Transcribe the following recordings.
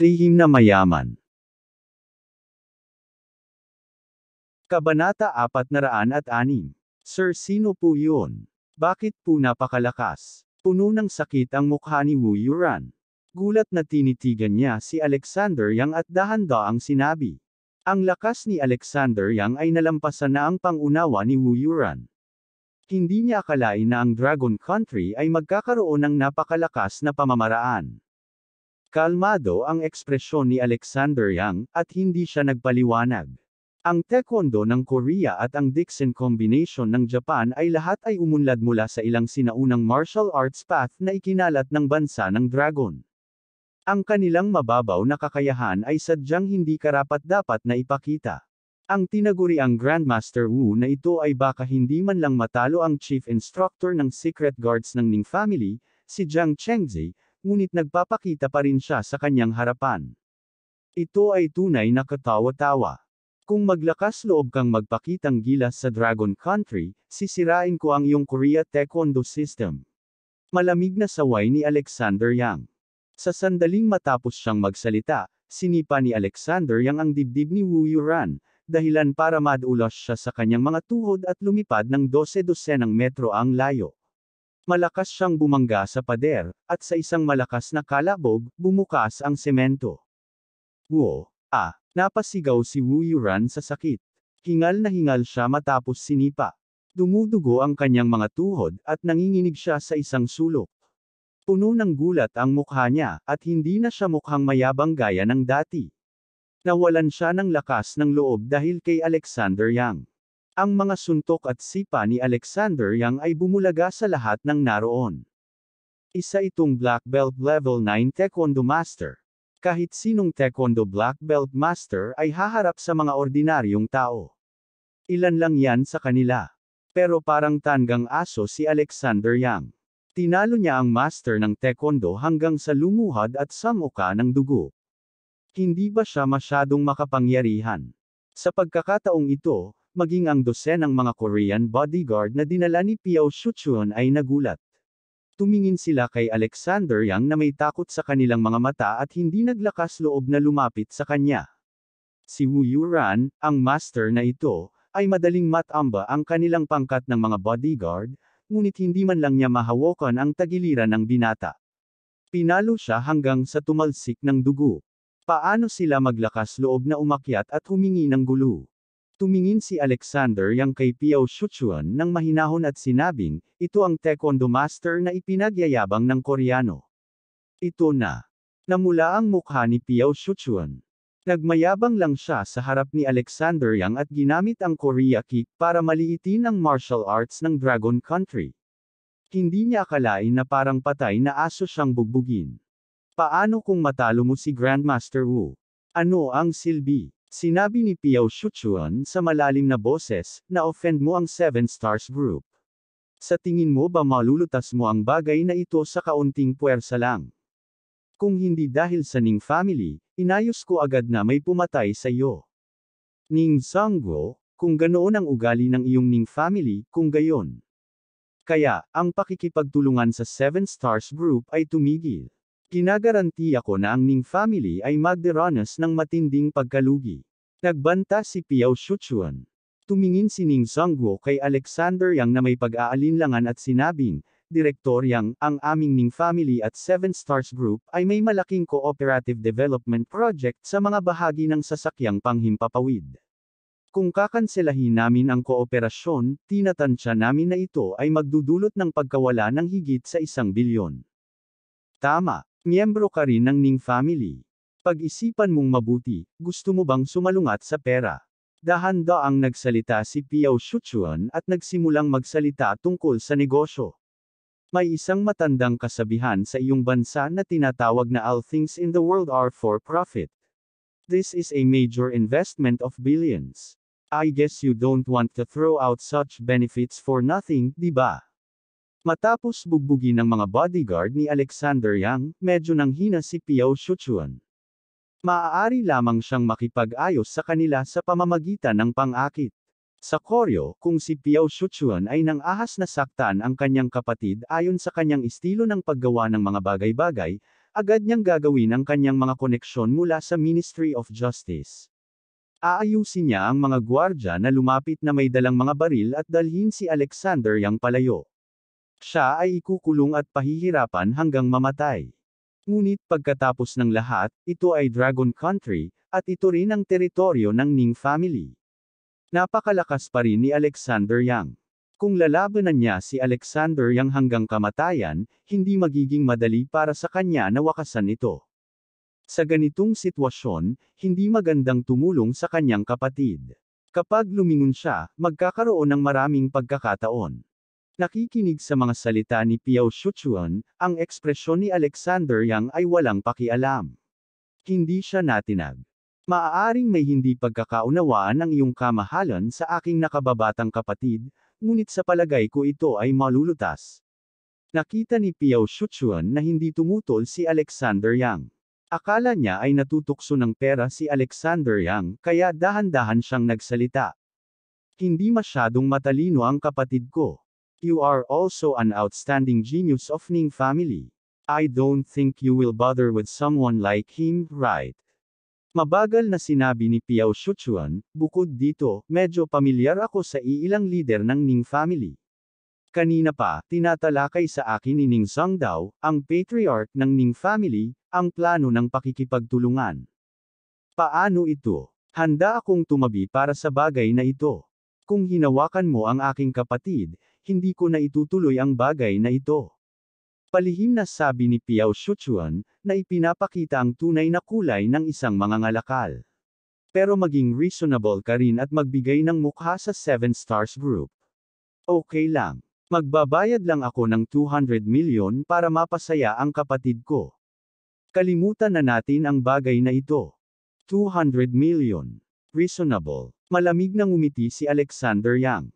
Lihim na mayaman. Kabanata 406. Sir sino po yun? Bakit po napakalakas? Puno ng sakit ang mukha ni Wu Yuran. Gulat na tinitigan niya si Alexander Yang at dahan ang sinabi. Ang lakas ni Alexander Yang ay nalampasan na ang pangunawa ni Wu Yuran. Hindi niya akalain na ang Dragon Country ay magkakaroon ng napakalakas na pamamaraan. Kalmado ang ekspresyon ni Alexander Yang, at hindi siya nagpaliwanag. Ang taekwondo ng Korea at ang Dixon combination ng Japan ay lahat ay umunlad mula sa ilang sinaunang martial arts path na ikinalat ng bansa ng dragon. Ang kanilang mababaw na kakayahan ay sadyang hindi karapat-dapat na ipakita. Ang tinaguri ang Grandmaster Wu na ito ay baka hindi man lang matalo ang chief instructor ng secret guards ng Ning family, si Jiang Chengzi, ngunit nagpapakita pa rin siya sa kanyang harapan. Ito ay tunay na katawa-tawa. Kung maglakas loob kang magpakitang gilas sa Dragon Country, sisirain ko ang iyong Korea Taekwondo System. Malamig na saway ni Alexander Yang. Sa sandaling matapos siyang magsalita, sinipa ni Alexander Yang ang dibdib ni Wu Yuran, dahilan para madulas siya sa kanyang mga tuhod at lumipad ng 12-12 ng metro ang layo. Malakas siyang bumangga sa pader, at sa isang malakas na kalabog, bumukas ang semento. Wo! Ah! Napasigaw si Wu Yuran sa sakit. Hingal na hingal siya matapos sinipa. Dumudugo ang kanyang mga tuhod, at nanginginig siya sa isang sulok. Puno ng gulat ang mukha niya, at hindi na siya mukhang mayabang gaya ng dati. Nawalan siya ng lakas ng loob dahil kay Alexander Yang. Ang mga suntok at sipa ni Alexander Yang ay bumulaga sa lahat ng naroon. Isa itong Black Belt Level 9 Taekwondo Master. Kahit sinong Taekwondo Black Belt Master ay haharap sa mga ordinaryong tao. Ilan lang yan sa kanila. Pero parang tanggang aso si Alexander Yang. Tinalo niya ang master ng Taekwondo hanggang sa lumuhad at samuka ng dugo. Hindi ba siya masyadong makapangyarihan? Sa pagkakataong ito, maging ang dosen ng mga Korean bodyguard na dinala ni Piao Shuchun ay nagulat. Tumingin sila kay Alexander Yang na may takot sa kanilang mga mata at hindi naglakas loob na lumapit sa kanya. Si Wu Yuran, ang master na ito, ay madaling matamba ang kanilang pangkat ng mga bodyguard, ngunit hindi man lang niya mahawakan ang tagiliran ng binata. Pinalo siya hanggang sa tumalsik ng dugo. Paano sila maglakas loob na umakyat at humingi ng gulo? Tumingin si Alexander Yang kay Piao Shuchuan ng mahinahon at sinabing, ito ang taekwondo master na ipinagyayabang ng Koreano. Ito na. Namula ang mukha ni Piao Shuchuan. Nagmayabang lang siya sa harap ni Alexander Yang at ginamit ang Korea kick para maliitin ang martial arts ng Dragon Country. Hindi niya akalain na parang patay na aso siyang bugbugin. Paano kung matalo mo si Grandmaster Wu? Ano ang silbi? Sinabi ni Piao Shuchuan sa malalim na boses, na offend mo ang Seven Stars Group. Sa tingin mo ba malulutas mo ang bagay na ito sa kaunting puwersa lang? Kung hindi dahil sa Ning family, inayos ko agad na may pumatay sa iyo. Ning Zanggo, kung ganoon ang ugali ng iyong Ning family, kung gayon. Kaya, ang pakikipagtulungan sa Seven Stars Group ay tumigil. Kinagaranti ako na ang Ning family ay magderanas ng matinding pagkalugi. Nagbanta si Piao Shuchuan. Tumingin si Ning Zhongguo kay Alexander Yang na may pag-aalinlangan at sinabing, Direktor Yang, ang aming Ning Family at Seven Stars Group ay may malaking cooperative development project sa mga bahagi ng sasakyang panghimpapawid. Kung kakanselahin namin ang kooperasyon, tinatansya namin na ito ay magdudulot ng pagkawala ng higit sa isang bilyon. Tama, Miyembro ka rin ng Ning Family. Pag-isipan mong mabuti, gusto mo bang sumalungat sa pera? Dahan Dahanda ang nagsalita si Piao Shuchuan at nagsimulang magsalita tungkol sa negosyo. May isang matandang kasabihan sa iyong bansa na tinatawag na all things in the world are for profit. This is a major investment of billions. I guess you don't want to throw out such benefits for nothing, di ba? Matapos bugbugin ng mga bodyguard ni Alexander Yang, medyo nang hina si Piao Shuchuan. Maaari lamang siyang makipag-ayos sa kanila sa pamamagitan ng pangakit. Sa Koryo, kung si Piao Shuchuan ay nang ahas na saktan ang kanyang kapatid ayon sa kanyang estilo ng paggawa ng mga bagay-bagay, agad niyang gagawin ang kanyang mga koneksyon mula sa Ministry of Justice. Aayusin niya ang mga gwardya na lumapit na may dalang mga baril at dalhin si Alexander Yang palayo. Siya ay ikukulong at pahihirapan hanggang mamatay. Ngunit pagkatapos ng lahat, ito ay Dragon Country, at ito rin ang teritoryo ng Ning family. Napakalakas pa rin ni Alexander Yang. Kung lalabanan niya si Alexander Yang hanggang kamatayan, hindi magiging madali para sa kanya na wakasan ito. Sa ganitong sitwasyon, hindi magandang tumulong sa kanyang kapatid. Kapag lumingon siya, magkakaroon ng maraming pagkakataon. Nakikinig sa mga salita ni Piao Shuchuan, ang ekspresyon ni Alexander Yang ay walang pakialam. Hindi siya natinag. Maaaring may hindi pagkakaunawaan ang iyong kamahalan sa aking nakababatang kapatid, ngunit sa palagay ko ito ay malulutas. Nakita ni Piao Shuchuan na hindi tumutol si Alexander Yang. Akala niya ay natutukso ng pera si Alexander Yang kaya dahan-dahan siyang nagsalita. Hindi masyadong matalino ang kapatid ko. You are also an outstanding genius of Ning family. I don't think you will bother with someone like him, right? Mabagal na sinabi ni Piao Shuchuan, bukod dito, medyo pamilyar ako sa iilang leader ng Ning family. Kanina pa, tinatalakay sa akin ni Ning Sangdao, ang patriarch ng Ning family, ang plano ng pakikipagtulungan. Paano ito? Handa akong tumabi para sa bagay na ito. Kung hinawakan mo ang aking kapatid, hindi ko na itutuloy ang bagay na ito. Palihim na sabi ni Piao Shuchuan, na ipinapakita ang tunay na kulay ng isang mangangalakal. Pero maging reasonable ka rin at magbigay ng mukha sa Seven Stars Group. Okay lang. Magbabayad lang ako ng 200 milyon para mapasaya ang kapatid ko. Kalimutan na natin ang bagay na ito. 200 million. Reasonable. Malamig na umiti si Alexander Yang.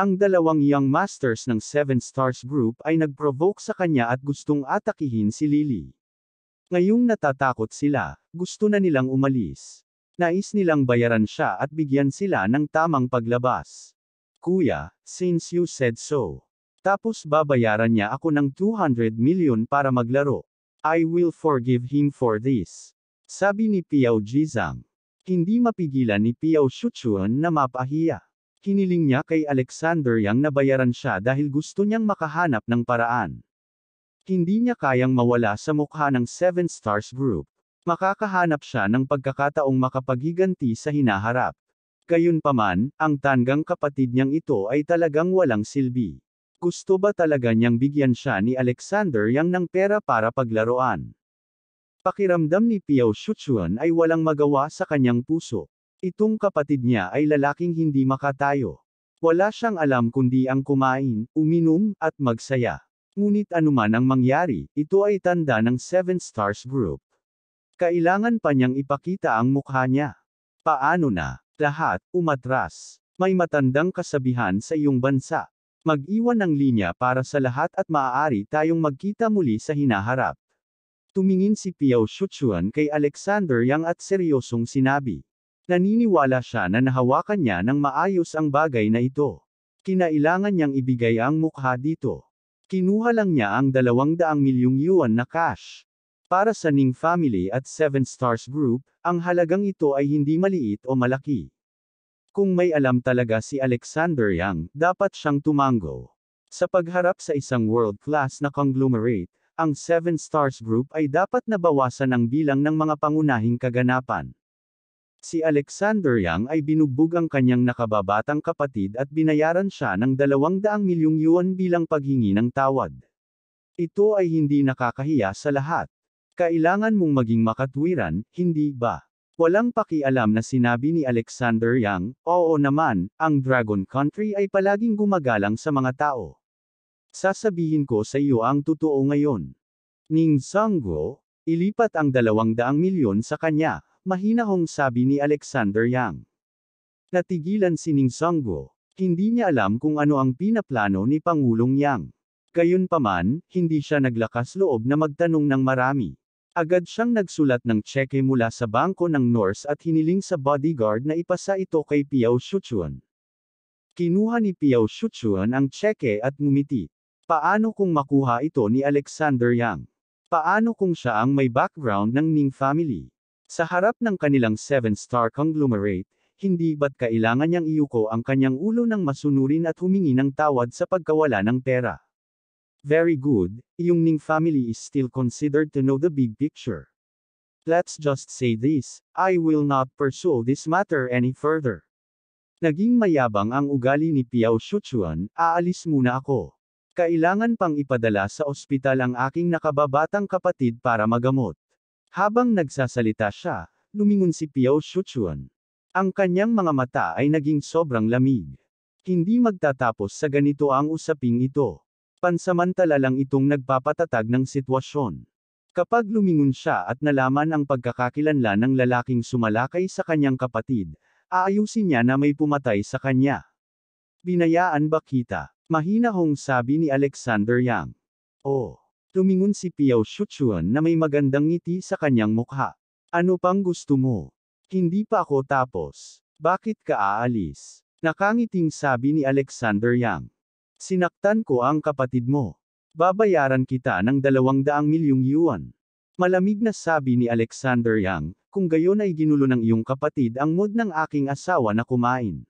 Ang dalawang young masters ng Seven Stars Group ay nagprovoke sa kanya at gustong atakihin si Lily. Ngayong natatakot sila, gusto na nilang umalis. Nais nilang bayaran siya at bigyan sila ng tamang paglabas. Kuya, since you said so. Tapos babayaran niya ako ng 200 million para maglaro. I will forgive him for this. Sabi ni Piao Jizang. Hindi mapigilan ni Piao Shuchuan na mapahiya. Hiniling niya kay Alexander Yang na bayaran siya dahil gusto niyang makahanap ng paraan. Hindi niya kayang mawala sa mukha ng Seven Stars Group. Makakahanap siya ng pagkakataong makapaghiganti sa hinaharap. Gayunpaman, ang tanggang kapatid niyang ito ay talagang walang silbi. Gusto ba talaga niyang bigyan siya ni Alexander Yang ng pera para paglaruan? Pakiramdam ni Piao Shuchuan ay walang magawa sa kanyang puso. Itong kapatid niya ay lalaking hindi makatayo. Wala siyang alam kundi ang kumain, uminom, at magsaya. Ngunit anuman ang mangyari, ito ay tanda ng Seven Stars Group. Kailangan pa niyang ipakita ang mukha niya. Paano na, lahat, umatras. May matandang kasabihan sa iyong bansa. Mag-iwan ng linya para sa lahat at maaari tayong magkita muli sa hinaharap. Tumingin si Piao Shuchuan kay Alexander Yang at seryosong sinabi. Naniniwala siya na nahawakan niya ng maayos ang bagay na ito. Kinailangan niyang ibigay ang mukha dito. Kinuha lang niya ang 200 milyong yuan na cash. Para sa Ning Family at Seven Stars Group, ang halagang ito ay hindi maliit o malaki. Kung may alam talaga si Alexander Yang, dapat siyang tumango. Sa pagharap sa isang world-class na conglomerate, ang Seven Stars Group ay dapat nabawasan ang bilang ng mga pangunahing kaganapan. Si Alexander Yang ay binugbog ang kanyang nakababatang kapatid at binayaran siya ng 200 milyong yuan bilang paghingi ng tawad. Ito ay hindi nakakahiya sa lahat. Kailangan mong maging makatwiran, hindi ba? Walang pakialam na sinabi ni Alexander Yang, oo naman, ang Dragon Country ay palaging gumagalang sa mga tao. Sasabihin ko sa iyo ang totoo ngayon. Ning Sanggo, ilipat ang 200 milyon sa kanya. Mahinahong sabi ni Alexander Yang. Natigilan si Ning Songguo. Hindi niya alam kung ano ang pinaplano ni Pangulong Yang. Gayunpaman, hindi siya naglakas loob na magtanong ng marami. Agad siyang nagsulat ng tseke mula sa bangko ng Norse at hiniling sa bodyguard na ipasa ito kay Piao Shuchuan. Kinuha ni Piao Shuchuan ang tseke at ngumiti. Paano kung makuha ito ni Alexander Yang? Paano kung siya ang may background ng Ning family? Sa harap ng kanilang 7-star conglomerate, hindi ba't kailangan niyang iuko ang kanyang ulo ng masunurin at humingi ng tawad sa pagkawala ng pera? Very good, yung Ning family is still considered to know the big picture. Let's just say this, I will not pursue this matter any further. Naging mayabang ang ugali ni Piao Shuchuan, aalis muna ako. Kailangan pang ipadala sa ospital ang aking nakababatang kapatid para magamot. Habang nagsasalita siya, lumingon si Piao Shuchuan. Ang kanyang mga mata ay naging sobrang lamig. Hindi magtatapos sa ganito ang usaping ito. Pansamantala lang itong nagpapatatag ng sitwasyon. Kapag lumingon siya at nalaman ang pagkakakilanlan ng lalaking sumalakay sa kanyang kapatid, aayusin niya na may pumatay sa kanya. Binayaan ba kita? Mahina hong sabi ni Alexander Yang. Oh. Tumingon si Piao Shuchuan na may magandang ngiti sa kanyang mukha. Ano pang gusto mo? Hindi pa ako tapos. Bakit ka aalis? Nakangiting sabi ni Alexander Yang. Sinaktan ko ang kapatid mo. Babayaran kita ng 200 milyong yuan. Malamig na sabi ni Alexander Yang, kung gayon ay ginulo ng iyong kapatid ang mood ng aking asawa na kumain.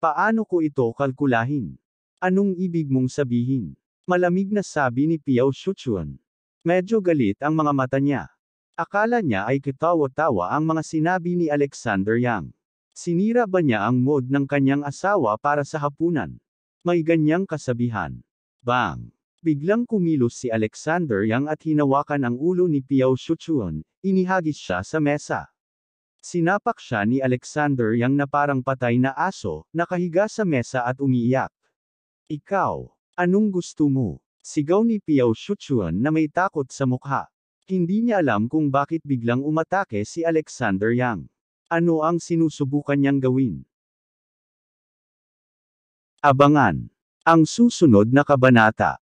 Paano ko ito kalkulahin? Anong ibig mong sabihin? Malamig na sabi ni Piao Shuchun. Medyo galit ang mga mata niya. Akala niya ay katawa-tawa ang mga sinabi ni Alexander Yang. Sinira ba niya ang mood ng kanyang asawa para sa hapunan? May ganyang kasabihan. Bang! Biglang kumilos si Alexander Yang at hinawakan ang ulo ni Piao Shuchun, inihagis siya sa mesa. Sinapak siya ni Alexander Yang na parang patay na aso, nakahiga sa mesa at umiiyak. Ikaw! Anong gusto mo? Sigaw ni Piao Shuchuan na may takot sa mukha. Hindi niya alam kung bakit biglang umatake si Alexander Yang. Ano ang sinusubukan niyang gawin? Abangan! Ang susunod na kabanata